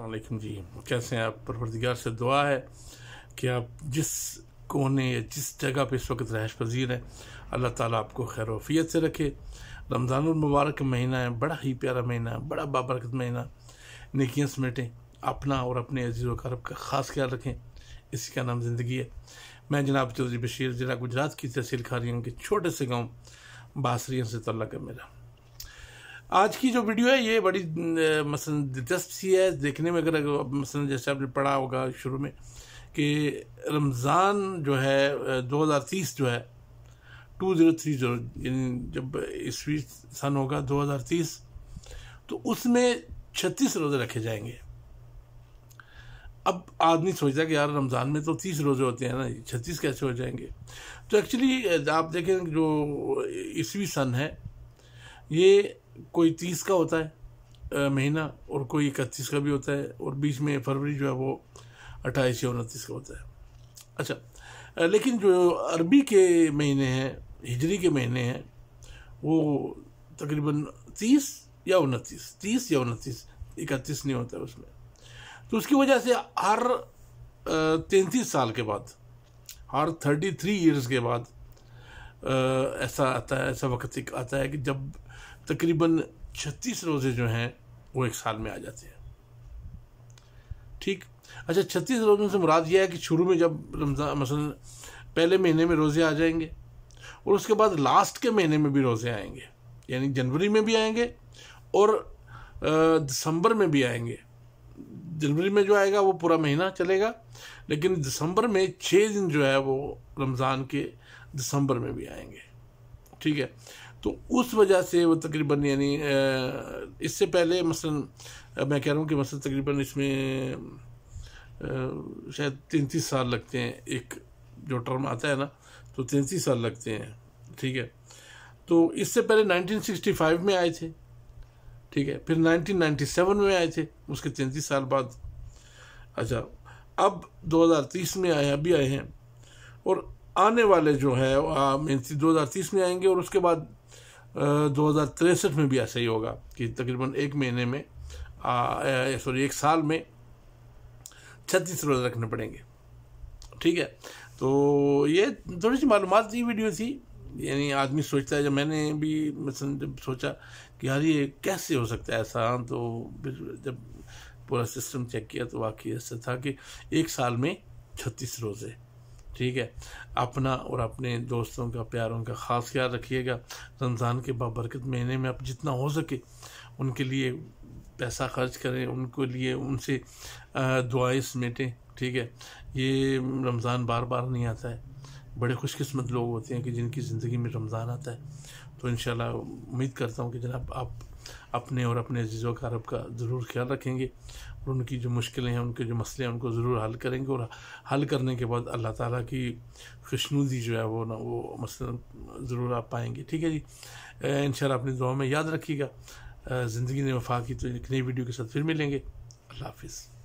अलैक्म हाँ, जी कैसे हैं आप परवरदिगार से दुआ है कि आप जिस कोने या जिस जगह पे इस वक्त रहश पजीर हैं अल्लाह ताला आपको खैर वफ़ीत से रखे रमज़ानमबारक महीना है बड़ा ही प्यारा महीना है बड़ा बाबरकत महीना निकियाँ समेटें अपना और अपने अजीज़ वकारब का ख़ास ख्याल रखें इसी का नाम ज़िंदगी है मैं जनाब चौधरी बशीर ज़िला गुजरात की तहसील खा रही हूँ कि छोटे से गाँव बासरियों से तल्ला का मेरा आज की जो वीडियो है ये बड़ी मसलन दिलचस्प सी है देखने में अगर मसलन जैसे आपने पढ़ा होगा शुरू में कि रमज़ान जो है 2030 जो है 2030 यानी जब ईस्वी सन होगा 2030 तो उसमें 36 रोज़े रखे जाएंगे अब आदमी सोचता कि यार रमज़ान में तो तीस रोज़े होते हैं ना छत्तीस कैसे हो जाएंगे तो एक्चुअली आप देखें जो ईस्वी सन है ये कोई तीस का होता है महीना और कोई इकतीस का भी होता है और बीच में फरवरी जो है वो अट्ठाईस या उनतीस का होता है अच्छा लेकिन जो अरबी के महीने हैं हिजरी के महीने हैं वो तकरीबन तीस या उनतीस तीस या उनतीस इकतीस नहीं होता है उसमें तो उसकी वजह से हर तैंतीस साल के बाद हर थर्टी थ्री ईयर्स के बाद ऐसा आता है ऐसा वक्त आता है कि जब तकरीबन छत्तीस रोज़े जो हैं वो एक साल में आ जाते हैं ठीक अच्छा छत्तीस रोज़ों से मुराद यह है कि शुरू में जब रमज़ान मसलन पहले महीने में रोज़े आ जाएंगे और उसके बाद लास्ट के महीने में भी रोज़े आएंगे यानी जनवरी में भी आएंगे और दिसंबर में भी आएंगे जनवरी में जो आएगा वो पूरा महीना चलेगा लेकिन दिसंबर में छः दिन जो है वो रमज़ान के दिसंबर में भी आएंगे ठीक है तो उस वजह से वो तकरीबन यानी इससे पहले मसलन मैं कह रहा हूँ कि मसलन तकरीबन इसमें शायद तैंतीस साल लगते हैं एक जो टर्म आता है ना तो तैंतीस साल लगते हैं ठीक है तो इससे पहले 1965 में आए थे ठीक है फिर 1997 में आए थे उसके तैंतीस साल बाद अच्छा अब 2030 में आए अभी आए हैं और आने वाले जो है मीन दो हज़ार तीस में आएंगे और उसके बाद दो हज़ार तिरसठ में भी ऐसा ही होगा कि तकरीबन एक महीने में सॉरी एक साल में छत्तीस रोज़ रखने पड़ेंगे ठीक है तो ये थोड़ी सी मालूम थी वीडियो थी यानी आदमी सोचता है जब मैंने भी मतलब जब सोचा कि यार ये कैसे हो सकता है ऐसा तो फिर जब पूरा सिस्टम चेक किया तो वाकई ऐसा था कि एक साल में छत्तीस रोज़े ठीक है अपना और अपने दोस्तों का प्यारों का ख़ास ख्याल रखिएगा रमज़ान के बाबरकत महीने में आप जितना हो सके उनके लिए पैसा खर्च करें उनके लिए उनसे दुआएं समेटें ठीक है ये रमज़ान बार बार नहीं आता है बड़े खुशकस्मत लोग होते हैं कि जिनकी ज़िंदगी में रमज़ान आता है तो इन उम्मीद करता हूँ कि जनाब आप अपने और अपने अजीज़ों का रब का ज़रूर ख्याल रखेंगे और उनकी जो मुश्किलें हैं उनके जो मसले हैं उनको ज़रूर हल करेंगे और हल करने के बाद अल्लाह ताला की खुशनुदी जो है वो ना वो मसला ज़रूर आप पाएंगे ठीक है जी इन अपनी दुआ में याद रखिएगा ज़िंदगी ने वफा की तो एक नई वीडियो के साथ फिर मिलेंगे अल्लाह हाफिज़